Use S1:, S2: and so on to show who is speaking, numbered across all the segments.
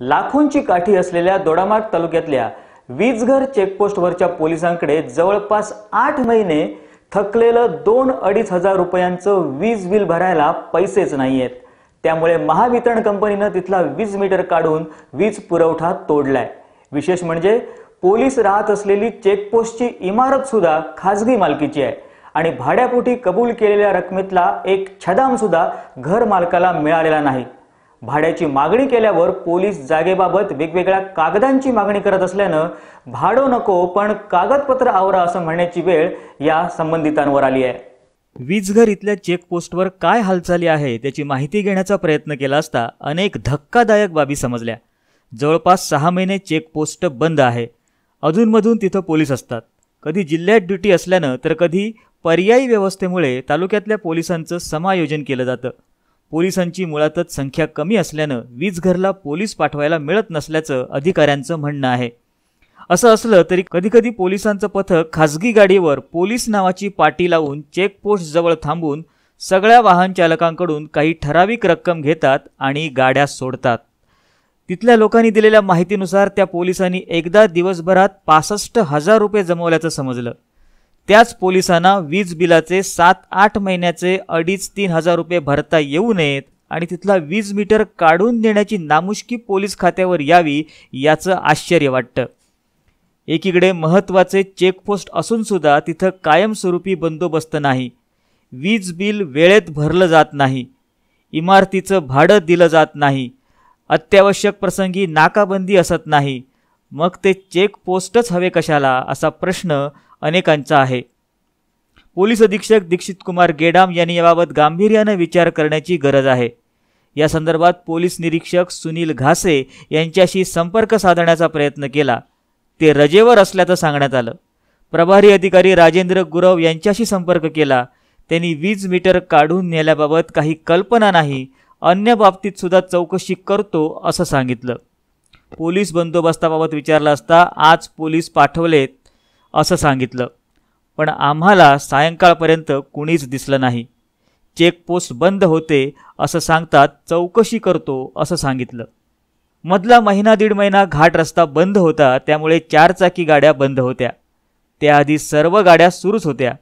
S1: लाखोंची काठी असलेल्या दोडामार्ग तालुक्यातल्या वीजघर चेकपोस्टवरच्या पोलिसांकडे जवळपास आठ महिने थकलेलं दोन अडीच हजार रुपयांचं वीज बिल भरायला पैसेच नाहीयेत त्यामुळे महावितरण कंपनीनं तिथला वीज मीटर काढून वीज पुरवठा तोडलाय विशेष म्हणजे पोलीस राहत असलेली चेकपोस्टची इमारत सुद्धा खाजगी मालकीची आहे आणि भाड्यापोटी कबूल केलेल्या रकमेतला एक छदाम सुद्धा घर मालकाला मिळालेला नाही भाड्याची मागणी केल्यावर पोलीस जागेबाबत वेगवेगळ्या कागदांची मागणी करत असल्यानं भाडो नको पण कागदपत्र आवरा असं म्हणण्याची वेळ या संबंधितांवर आली आहे वीजघर इथल्या चेकपोस्टवर काय हालचाली आहे त्याची माहिती घेण्याचा प्रयत्न केला असता अनेक धक्कादायक बाबी समजल्या जवळपास सहा महिने चेकपोस्ट बंद आहे अधूनमधून तिथं पोलीस असतात कधी जिल्ह्यात ड्युटी असल्यानं तर कधी पर्यायी व्यवस्थेमुळे तालुक्यातल्या पोलिसांचं समायोजन केलं जातं पोलिसांची मुळातच संख्या कमी असल्यानं वीजघरला घरला पोलीस पाठवायला मिळत नसल्याचं अधिकाऱ्यांचं म्हणणं आहे असं असलं तरी कधीकधी पोलिसांचं पथक खासगी गाडीवर पोलीस नावाची पाटी लावून चेकपोस्ट जवळ थांबून सगळ्या वाहन चालकांकडून काही ठराविक रक्कम घेतात आणि गाड्या सोडतात तिथल्या लोकांनी दिलेल्या माहितीनुसार त्या पोलिसांनी एकदा दिवसभरात पासष्ट हजार रुपये जमवल्याचं समजलं त्याच पोलिसांना वीज बिलाचे सात आठ महिन्याचे अडीच तीन हजार रुपये भरता येऊ नयेत आणि तिथला वीज मीटर काढून देण्याची नामुष्की पोलीस खात्यावर यावी याचं आश्चर्य वाटतं एकीकडे महत्त्वाचे चेकपोस्ट असूनसुद्धा तिथं कायमस्वरूपी बंदोबस्त नाही वीज बिल वेळेत भरलं जात नाही इमारतीचं भाडं दिलं जात नाही अत्यावश्यक प्रसंगी नाकाबंदी असत नाही मग ते चेकपोस्टच हवे कशाला असा प्रश्न अनेकांचा आहे पोलीस अधीक्षक दीक्षित कुमार गेडाम यांनी याबाबत गांभीर्यानं विचार करण्याची गरज आहे या संदर्भात पोलीस निरीक्षक सुनील घासे यांच्याशी संपर्क साधण्याचा प्रयत्न केला ते रजेवर असल्याचं सांगण्यात आलं प्रभारी अधिकारी राजेंद्र गुरव यांच्याशी संपर्क केला त्यांनी वीज मीटर काढून नेल्याबाबत काही कल्पना नाही अन्य बाबतीत सुद्धा चौकशी करतो असं सांगितलं पोलीस बंदोबस्ताबाबत विचारलं असता आज पोलीस पाठवलेत असं सांगितलं पण आम्हाला सायंकाळपर्यंत कुणीच दिसलं नाही चेकपोस्ट बंद होते असं सांगतात चौकशी करतो असं सांगितलं मधला महिना दीड महिना घाट रस्ता बंद होता त्यामुळे चारचाकी गाड्या बंद होत्या त्याआधी सर्व गाड्या सुरूच होत्या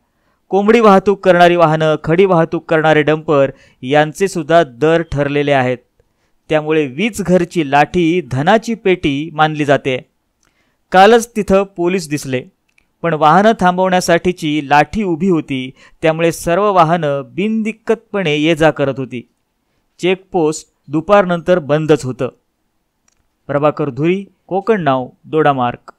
S1: कोंबडी वाहतूक करणारी वाहनं खडी वाहतूक करणारे डंपर यांचे सुद्धा दर ठरलेले आहेत त्यामुळे वीज घरची लाठी धनाची पेटी मानली जाते कालच तिथं पोलीस दिसले पण वाहनं थांबवण्यासाठीची लाठी उभी होती त्यामुळे सर्व वाहनं बिनदिक्कतपणे ये जा करत होती चेकपोस्ट दुपारनंतर बंदच होतं प्रभाकर धुरी कोकण नाव दोडामार्क